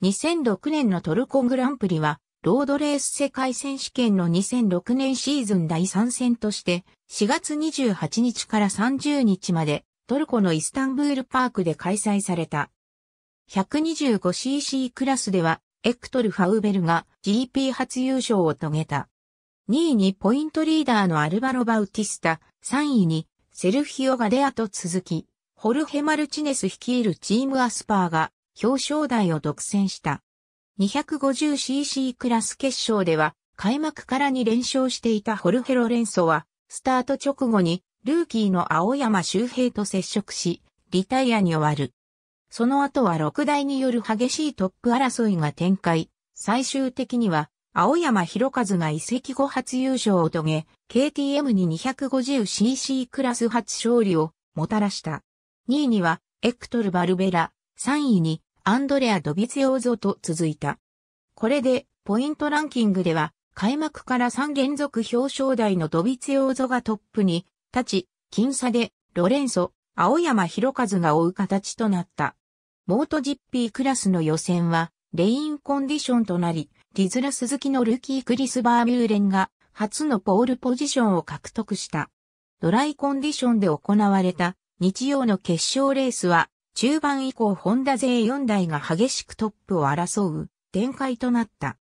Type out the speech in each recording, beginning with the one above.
2006年のトルコグランプリは、ロードレース世界選手権の2006年シーズン第3戦として、4月28日から30日まで、トルコのイスタンブールパークで開催された。125cc クラスでは、エクトル・ファウベルが GP 初優勝を遂げた。2位にポイントリーダーのアルバロ・バウティスタ、3位にセルフィオ・ガデアと続き、ホルヘ・マルチネス率いるチームアスパーが表彰台を独占した。250cc クラス決勝では、開幕から2連勝していたホルヘロレンソは、スタート直後に、ルーキーの青山周平と接触し、リタイアに終わる。その後は6台による激しいトップ争いが展開、最終的には、青山博和が移籍後初優勝を遂げ、KTM に 250cc クラス初勝利をもたらした。2位には、エクトル・バルベラ、3位に、アンドレア・ドビツヨーゾと続いた。これで、ポイントランキングでは、開幕から3連続表彰台のドビツヨーゾがトップに立ち、僅差で、ロレンソ、青山博和が追う形となった。モートジッピークラスの予選は、レインコンディションとなり、リズラ鈴木のルーキークリス・バーミューレンが、初のポールポジションを獲得した。ドライコンディションで行われた日曜の決勝レースは中盤以降ホンダ勢4台が激しくトップを争う展開となった。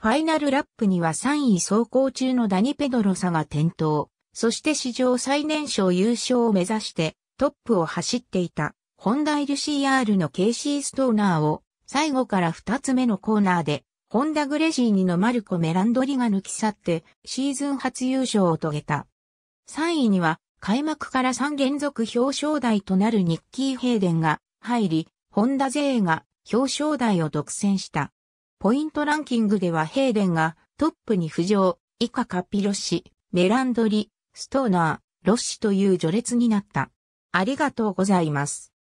ファイナルラップには3位走行中のダニ・ペドロサが転倒、そして史上最年少優勝を目指してトップを走っていたホンダ LCR のケイシー・ストーナーを最後から2つ目のコーナーでホンダグレジーニのマルコ・メランドリが抜き去ってシーズン初優勝を遂げた。3位には開幕から3連続表彰台となるニッキー・ヘイデンが入り、ホンダ勢が表彰台を独占した。ポイントランキングではヘイデンがトップに浮上、以下カピロッシ、メランドリ、ストーナー、ロッシという序列になった。ありがとうございます。